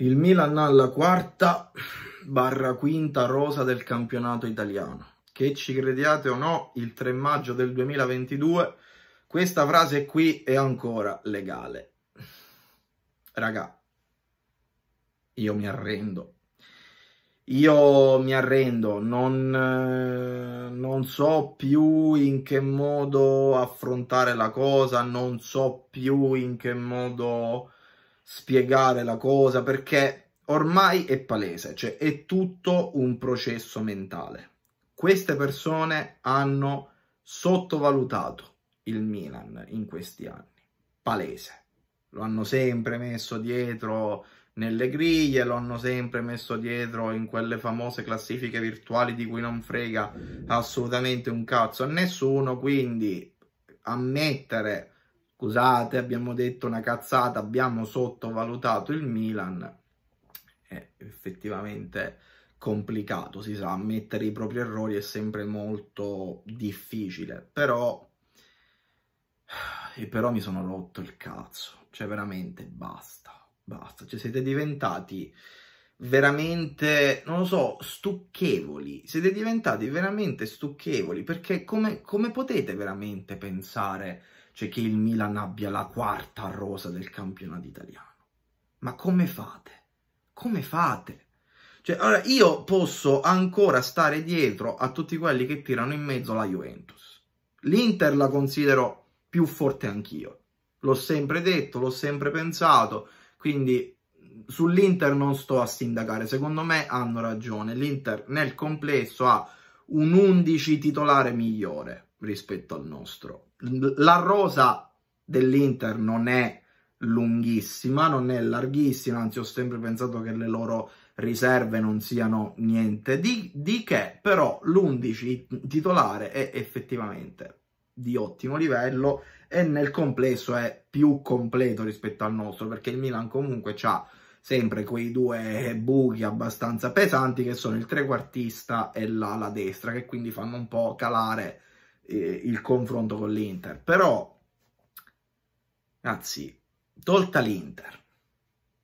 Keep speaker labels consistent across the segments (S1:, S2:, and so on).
S1: Il Milan ha la quarta barra quinta rosa del campionato italiano. Che ci crediate o no, il 3 maggio del 2022 questa frase qui è ancora legale. Raga, io mi arrendo. Io mi arrendo, non, eh, non so più in che modo affrontare la cosa, non so più in che modo spiegare la cosa perché ormai è palese, cioè è tutto un processo mentale. Queste persone hanno sottovalutato il Milan in questi anni, palese. Lo hanno sempre messo dietro nelle griglie, lo hanno sempre messo dietro in quelle famose classifiche virtuali di cui non frega assolutamente un cazzo a nessuno, quindi ammettere scusate, abbiamo detto una cazzata, abbiamo sottovalutato il Milan, è effettivamente complicato, si sa, ammettere i propri errori è sempre molto difficile, però... E però mi sono rotto il cazzo, cioè veramente basta, basta, cioè siete diventati veramente, non lo so, stucchevoli. Siete diventati veramente stucchevoli perché come, come potete veramente pensare cioè, che il Milan abbia la quarta rosa del campionato italiano? Ma come fate? Come fate? Cioè, allora io posso ancora stare dietro a tutti quelli che tirano in mezzo la Juventus. L'Inter la considero più forte anch'io. L'ho sempre detto, l'ho sempre pensato, quindi sull'Inter non sto a sindacare, secondo me hanno ragione, l'Inter nel complesso ha un 11 titolare migliore rispetto al nostro. La rosa dell'Inter non è lunghissima, non è larghissima, anzi ho sempre pensato che le loro riserve non siano niente di, di che, però l'11 titolare è effettivamente di ottimo livello e nel complesso è più completo rispetto al nostro perché il Milan comunque ha sempre quei due buchi abbastanza pesanti che sono il trequartista e l'ala destra, che quindi fanno un po' calare eh, il confronto con l'Inter. Però, anzi, tolta l'Inter,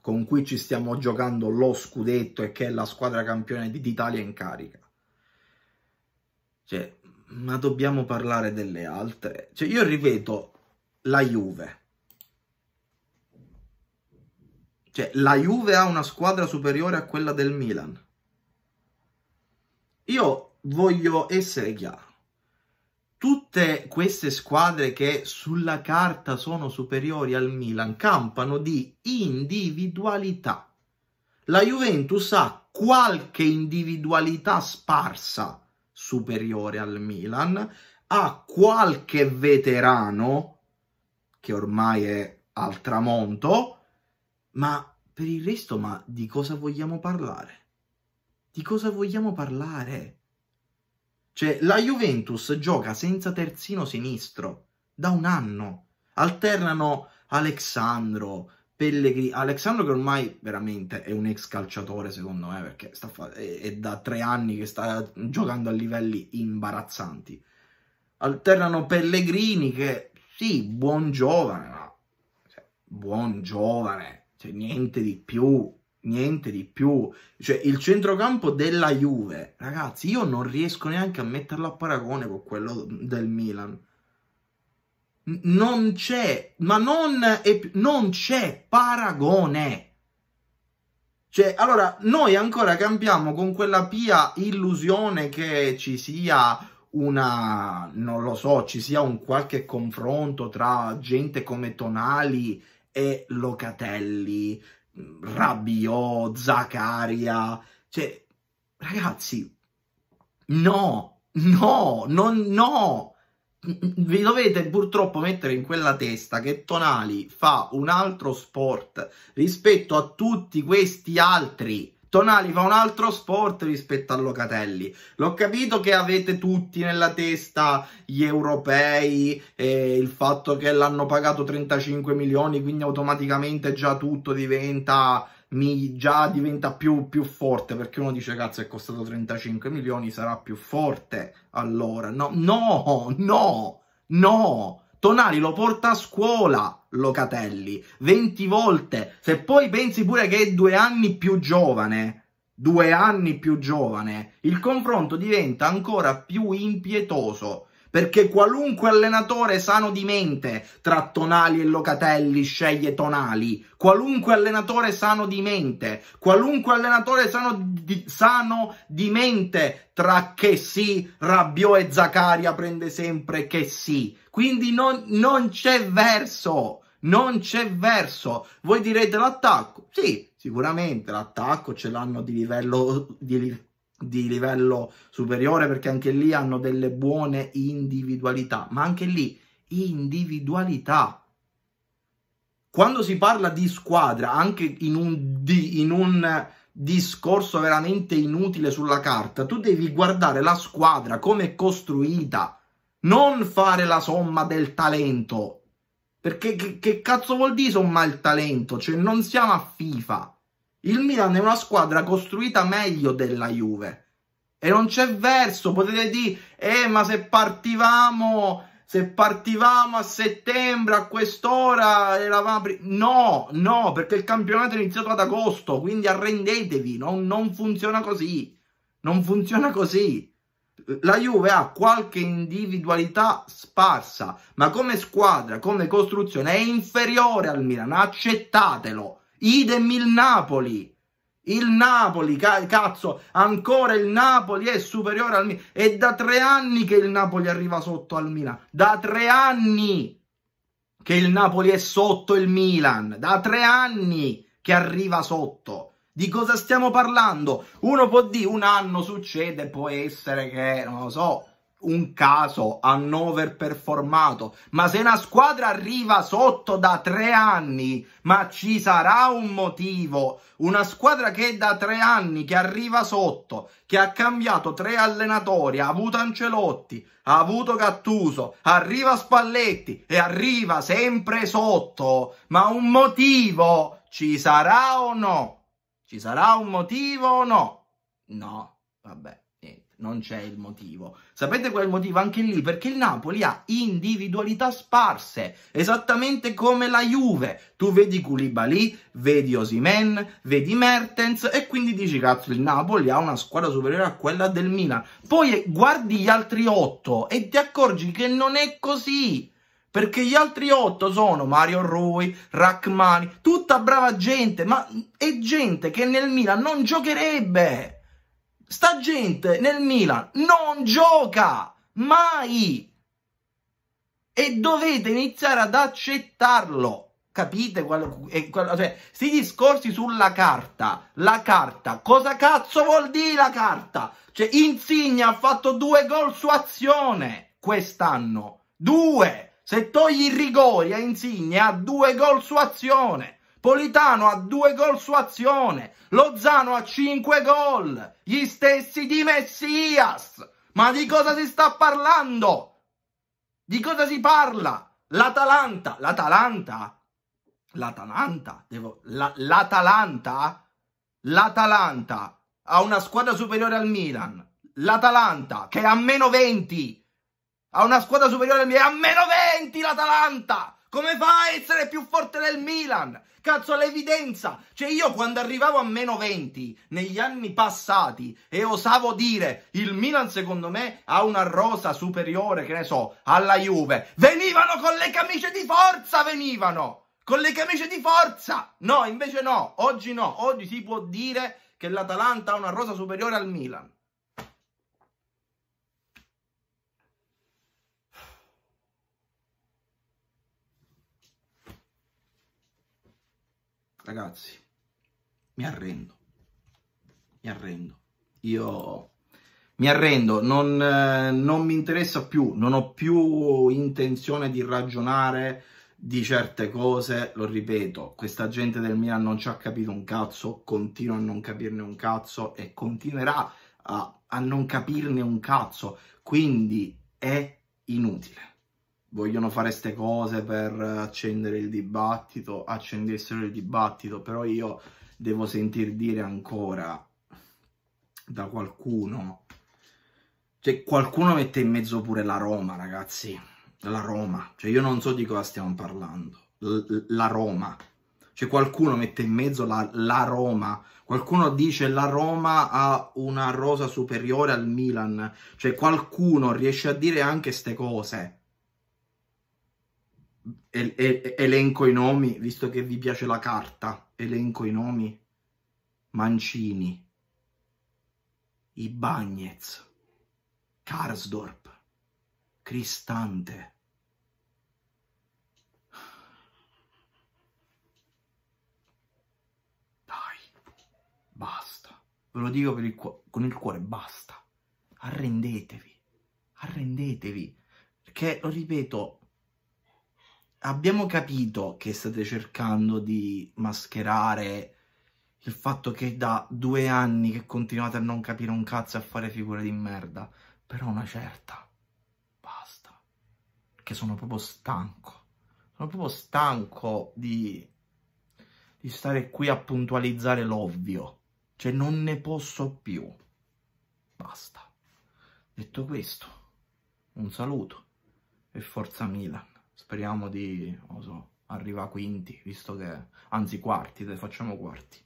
S1: con cui ci stiamo giocando lo scudetto e che è la squadra campione d'Italia in carica, cioè, ma dobbiamo parlare delle altre. Cioè, io ripeto la Juve Cioè, la Juve ha una squadra superiore a quella del Milan. Io voglio essere chiaro. Tutte queste squadre che sulla carta sono superiori al Milan campano di individualità. La Juventus ha qualche individualità sparsa superiore al Milan, ha qualche veterano che ormai è al tramonto, ma per il resto, ma di cosa vogliamo parlare? Di cosa vogliamo parlare? Cioè, la Juventus gioca senza terzino sinistro da un anno. Alternano Alexandro, Pellegrini. Alexandro che ormai veramente è un ex calciatore, secondo me, perché è, è, da tre anni che sta giocando a livelli imbarazzanti. Alternano Pellegrini che, sì, buon giovane, ma... Cioè, buon giovane cioè, niente di più, niente di più. Cioè, il centrocampo della Juve, ragazzi, io non riesco neanche a metterlo a paragone con quello del Milan. N non c'è, ma non, non c'è paragone. Cioè, allora, noi ancora campiamo con quella pia illusione che ci sia una, non lo so, ci sia un qualche confronto tra gente come Tonali e Locatelli, Rabio, Zaccaria, cioè, ragazzi, no, no, non, no, vi dovete purtroppo mettere in quella testa che Tonali fa un altro sport rispetto a tutti questi altri, Tonali fa un altro sport rispetto a Locatelli. L'ho capito che avete tutti nella testa gli europei e il fatto che l'hanno pagato 35 milioni, quindi automaticamente già tutto diventa mi già diventa più, più, forte perché uno dice cazzo è costato 35 milioni sarà più forte allora no no no no Tonali lo porta a scuola Locatelli 20 volte. Se poi pensi pure che è due anni più giovane, due anni più giovane, il confronto diventa ancora più impietoso perché qualunque allenatore sano di mente tra Tonali e Locatelli sceglie Tonali, qualunque allenatore sano di mente, qualunque allenatore sano di, sano di mente tra che sì, Rabbiò e Zaccaria prende sempre che sì, quindi non, non c'è verso. Non c'è verso. Voi direte l'attacco? Sì, sicuramente l'attacco ce l'hanno di livello di, di livello superiore perché anche lì hanno delle buone individualità, ma anche lì individualità. Quando si parla di squadra, anche in un, di, in un discorso veramente inutile sulla carta, tu devi guardare la squadra come è costruita, non fare la somma del talento. Perché che, che cazzo vuol dire somma il talento? Cioè non siamo a FIFA il Milan è una squadra costruita meglio della Juve. E non c'è verso, potete dire, eh ma se partivamo, se partivamo a settembre, a quest'ora, eravamo... No, no, perché il campionato è iniziato ad agosto, quindi arrendetevi, no? non funziona così. Non funziona così. La Juve ha qualche individualità sparsa, ma come squadra, come costruzione è inferiore al Milan, accettatelo idem il Napoli. Il Napoli, cazzo, ancora il Napoli è superiore al Milan. È da tre anni che il Napoli arriva sotto al Milan. Da tre anni che il Napoli è sotto il Milan. Da tre anni che arriva sotto. Di cosa stiamo parlando? Uno può dire un anno succede, può essere che, non lo so, un caso hanno overperformato, ma se una squadra arriva sotto da tre anni, ma ci sarà un motivo. Una squadra che da tre anni, che arriva sotto, che ha cambiato tre allenatori, ha avuto Ancelotti, ha avuto Cattuso, arriva Spalletti e arriva sempre sotto, ma un motivo ci sarà o no? Ci sarà un motivo o no? No, vabbè non c'è il motivo. Sapete qual è il motivo? Anche lì, perché il Napoli ha individualità sparse, esattamente come la Juve. Tu vedi Koulibaly, vedi Osimen, vedi Mertens e quindi dici cazzo il Napoli ha una squadra superiore a quella del Milan. Poi guardi gli altri otto e ti accorgi che non è così perché gli altri otto sono Mario Rui, Rachmani, tutta brava gente, ma è gente che nel Milan non giocherebbe. Sta gente nel Milan non gioca mai e dovete iniziare ad accettarlo. Capite? Qual, cioè, sti discorsi sulla carta, la carta, cosa cazzo vuol dire la carta? Cioè, Insigne ha fatto due gol su azione quest'anno, due! Se togli i rigori a Insigne ha due gol su azione. Politano ha due gol su azione, Lozano ha cinque gol, gli stessi di Messias. Ma di cosa si sta parlando? Di cosa si parla? L'Atalanta, l'Atalanta, l'Atalanta, devo, l'Atalanta, la, l'Atalanta ha una squadra superiore al Milan, l'Atalanta che è a meno 20, ha una squadra superiore al Milan, ha meno 20 l'Atalanta, come fa a essere più forte del Milan? Cazzo, l'evidenza! Cioè, io quando arrivavo a meno 20 negli anni passati e osavo dire il Milan, secondo me, ha una rosa superiore, che ne so, alla Juve, venivano con le camicie di forza, venivano! Con le camicie di forza! No, invece no, oggi no, oggi si può dire che l'Atalanta ha una rosa superiore al Milan. ragazzi, mi arrendo, mi arrendo, io mi arrendo, non, eh, non mi interessa più, non ho più intenzione di ragionare di certe cose, lo ripeto, questa gente del Milan non ci ha capito un cazzo, continua a non capirne un cazzo e continuerà a, a non capirne un cazzo, quindi è inutile vogliono fare queste cose per accendere il dibattito, accendessero il dibattito, però io devo sentir dire ancora da qualcuno, cioè qualcuno mette in mezzo pure la Roma, ragazzi, la Roma, cioè io non so di cosa stiamo parlando, L la Roma, cioè qualcuno mette in mezzo la, la Roma, qualcuno dice la Roma ha una rosa superiore al Milan, cioè qualcuno riesce a dire anche queste cose, e, e, elenco i nomi, visto che vi piace la carta, elenco i nomi. Mancini, Ibagnez, Karsdorp, Cristante. Dai, basta. Ve lo dico il con il cuore, basta. Arrendetevi, arrendetevi. Perché, lo ripeto, abbiamo capito che state cercando di mascherare il fatto che da due anni che continuate a non capire un cazzo e a fare figure di merda, però una certa, basta, perché sono proprio stanco, sono proprio stanco di, di stare qui a puntualizzare l'ovvio, cioè non ne posso più, basta. Detto questo, un saluto e forza Milan. Speriamo di, non so, arrivare a quinti, visto che... Anzi, quarti, dai, facciamo quarti.